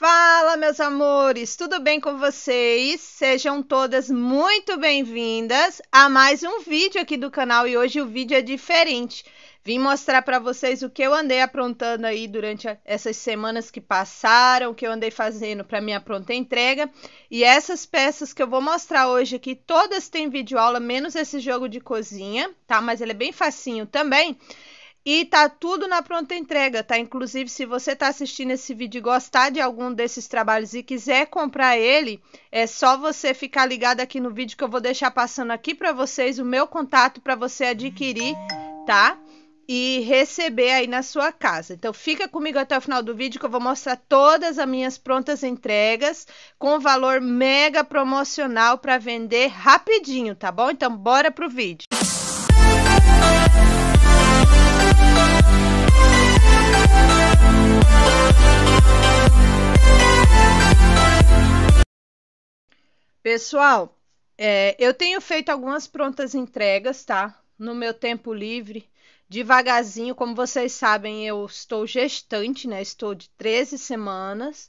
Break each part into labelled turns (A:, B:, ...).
A: Fala, meus amores, tudo bem com vocês? Sejam todas muito bem-vindas a mais um vídeo aqui do canal e hoje o vídeo é diferente. Vim mostrar para vocês o que eu andei aprontando aí durante essas semanas que passaram, o que eu andei fazendo para minha pronta entrega. E essas peças que eu vou mostrar hoje aqui, todas têm vídeo aula, menos esse jogo de cozinha, tá? Mas ele é bem facinho também. E tá tudo na pronta entrega, tá? Inclusive, se você tá assistindo esse vídeo e gostar de algum desses trabalhos e quiser comprar ele, é só você ficar ligado aqui no vídeo que eu vou deixar passando aqui para vocês o meu contato para você adquirir, tá? E receber aí na sua casa. Então fica comigo até o final do vídeo que eu vou mostrar todas as minhas prontas entregas com valor mega promocional para vender rapidinho, tá bom? Então bora pro vídeo. Pessoal, é, eu tenho feito algumas prontas entregas, tá? No meu tempo livre, devagarzinho. Como vocês sabem, eu estou gestante, né? Estou de 13 semanas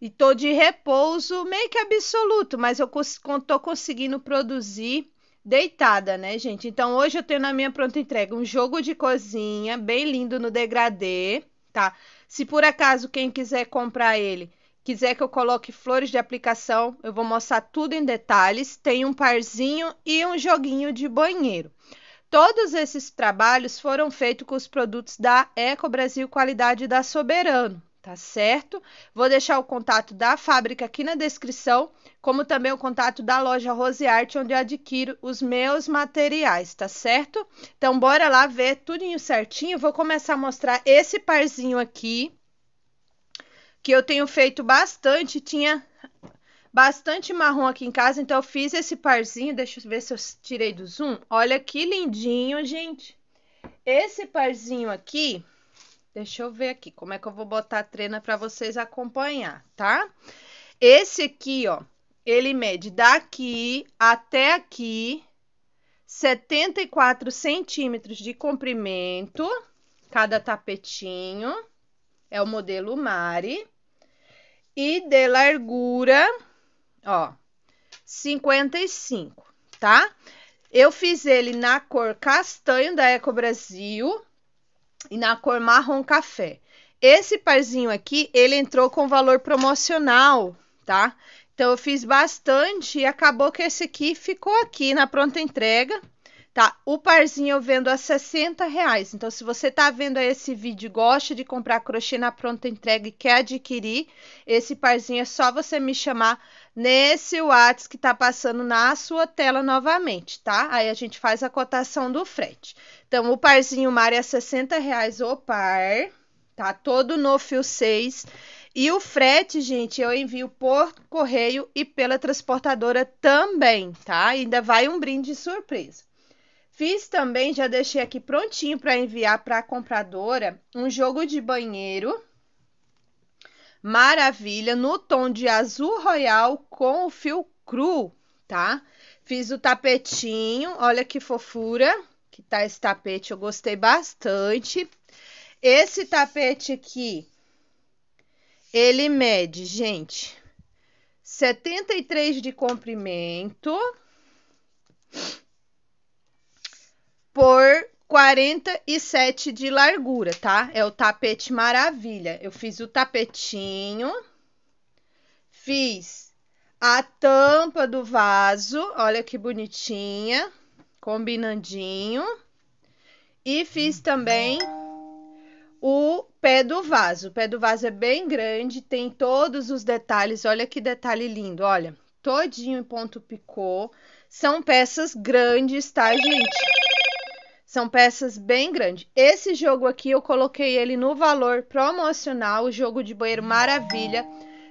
A: e estou de repouso meio que absoluto, mas eu estou tô conseguindo produzir deitada, né, gente? Então hoje eu tenho na minha pronta entrega um jogo de cozinha bem lindo no degradê, tá? Se por acaso quem quiser comprar ele, Quiser que eu coloque flores de aplicação, eu vou mostrar tudo em detalhes. Tem um parzinho e um joguinho de banheiro. Todos esses trabalhos foram feitos com os produtos da Eco Brasil Qualidade da Soberano, tá certo? Vou deixar o contato da fábrica aqui na descrição, como também o contato da loja Rose Art onde eu adquiro os meus materiais, tá certo? Então, bora lá ver tudinho certinho. Vou começar a mostrar esse parzinho aqui, que eu tenho feito bastante, tinha bastante marrom aqui em casa, então eu fiz esse parzinho, deixa eu ver se eu tirei do zoom. Olha que lindinho, gente. Esse parzinho aqui, deixa eu ver aqui como é que eu vou botar a trena para vocês acompanhar, tá? Esse aqui, ó, ele mede daqui até aqui 74 centímetros de comprimento, cada tapetinho. É o modelo Mari e de largura, ó, 55, tá? Eu fiz ele na cor castanho da Eco Brasil e na cor marrom café. Esse parzinho aqui, ele entrou com valor promocional, tá? Então, eu fiz bastante e acabou que esse aqui ficou aqui na pronta entrega tá? O parzinho eu vendo a 60 reais. Então, se você tá vendo esse vídeo e gosta de comprar crochê na pronta entrega e quer adquirir esse parzinho, é só você me chamar nesse Whats que tá passando na sua tela novamente, tá? Aí a gente faz a cotação do frete. Então, o parzinho Mari é 60 reais o par, tá? Todo no fio 6. E o frete, gente, eu envio por correio e pela transportadora também, tá? Ainda vai um brinde surpresa. Fiz também, já deixei aqui prontinho para enviar para a compradora um jogo de banheiro. Maravilha, no tom de azul royal com o fio cru, tá? Fiz o tapetinho, olha que fofura que tá esse tapete, eu gostei bastante. Esse tapete aqui, ele mede, gente, 73 de comprimento por 47 de largura, tá? É o tapete maravilha. Eu fiz o tapetinho, fiz a tampa do vaso, olha que bonitinha, combinandinho. E fiz também o pé do vaso. O pé do vaso é bem grande, tem todos os detalhes. Olha que detalhe lindo, olha. Todinho em ponto picô. São peças grandes, tá, gente? São peças bem grandes. Esse jogo aqui eu coloquei ele no valor promocional, o jogo de banheiro maravilha,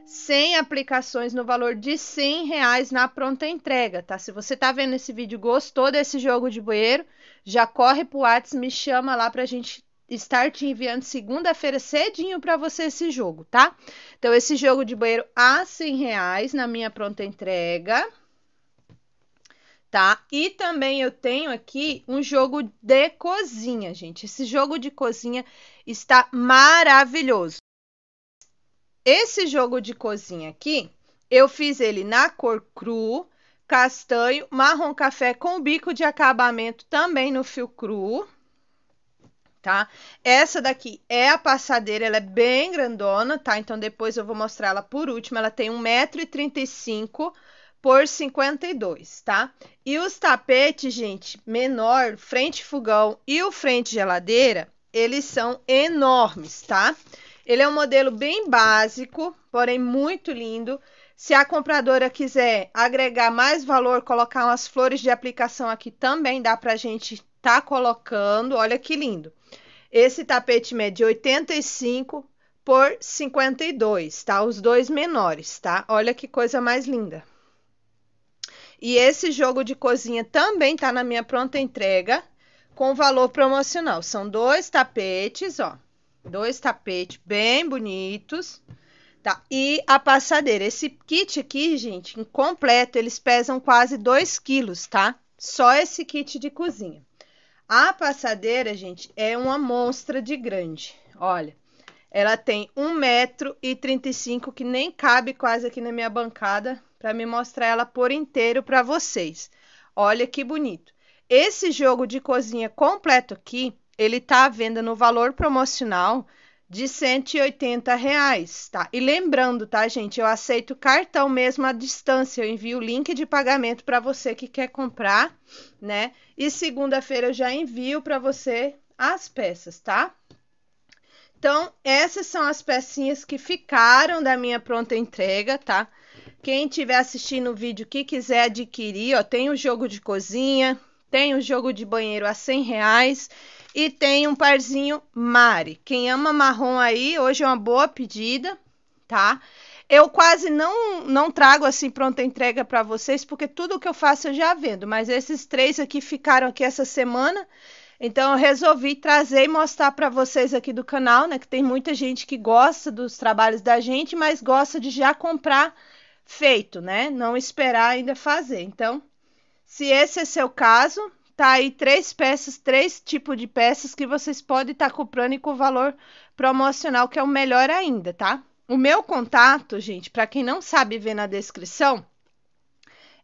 A: sem aplicações no valor de 100 reais na pronta entrega, tá? Se você tá vendo esse vídeo, gostou desse jogo de banheiro, já corre pro Whats, me chama lá pra gente estar te enviando segunda-feira cedinho para você esse jogo, tá? Então esse jogo de banheiro a 100 reais na minha pronta entrega tá? E também eu tenho aqui um jogo de cozinha, gente. Esse jogo de cozinha está maravilhoso. Esse jogo de cozinha aqui, eu fiz ele na cor cru, castanho, marrom café com bico de acabamento também no fio cru, tá? Essa daqui é a passadeira, ela é bem grandona, tá? Então depois eu vou mostrar ela por último, ela tem 1,35m por 52, tá? E os tapetes, gente, menor, frente fogão e o frente geladeira, eles são enormes, tá? Ele é um modelo bem básico, porém muito lindo. Se a compradora quiser agregar mais valor, colocar umas flores de aplicação aqui também dá pra gente tá colocando. Olha que lindo. Esse tapete mede 85 por 52, tá? Os dois menores, tá? Olha que coisa mais linda. E esse jogo de cozinha também tá na minha pronta entrega com valor promocional. São dois tapetes, ó. Dois tapetes bem bonitos. Tá? E a passadeira. Esse kit aqui, gente, incompleto, eles pesam quase 2 quilos, tá? Só esse kit de cozinha. A passadeira, gente, é uma monstra de grande. Olha, ela tem 1,35m, que nem cabe quase aqui na minha bancada para me mostrar ela por inteiro para vocês. Olha que bonito. Esse jogo de cozinha completo aqui, ele tá à venda no valor promocional de 180 reais, tá? E lembrando, tá, gente, eu aceito cartão mesmo à distância, eu envio o link de pagamento para você que quer comprar, né? E segunda-feira eu já envio para você as peças, tá? Então, essas são as pecinhas que ficaram da minha pronta entrega, tá? Quem estiver assistindo o vídeo que quiser adquirir, ó, tem o jogo de cozinha, tem o jogo de banheiro a 100 reais e tem um parzinho Mari. Quem ama marrom aí, hoje é uma boa pedida, tá? Eu quase não, não trago assim pronta entrega para vocês, porque tudo que eu faço eu já vendo, mas esses três aqui ficaram aqui essa semana. Então eu resolvi trazer e mostrar para vocês aqui do canal, né, que tem muita gente que gosta dos trabalhos da gente, mas gosta de já comprar feito, né? Não esperar ainda fazer. Então, se esse é seu caso, tá aí três peças, três tipos de peças que vocês podem estar tá comprando e com valor promocional, que é o melhor ainda, tá? O meu contato, gente, para quem não sabe ver na descrição,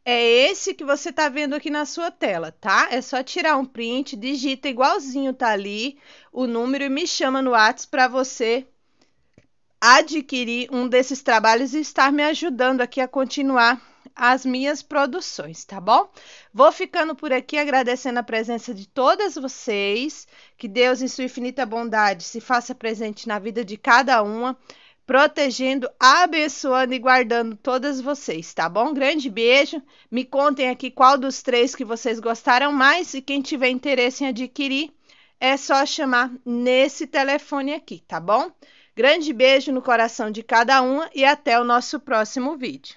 A: é esse que você tá vendo aqui na sua tela, tá? É só tirar um print, digita igualzinho tá ali o número e me chama no Whats para você adquirir um desses trabalhos e estar me ajudando aqui a continuar as minhas produções, tá bom? Vou ficando por aqui agradecendo a presença de todas vocês. Que Deus, em sua infinita bondade, se faça presente na vida de cada uma, protegendo, abençoando e guardando todas vocês, tá bom? Grande beijo. Me contem aqui qual dos três que vocês gostaram mais e quem tiver interesse em adquirir, é só chamar nesse telefone aqui, tá bom? Grande beijo no coração de cada uma e até o nosso próximo vídeo.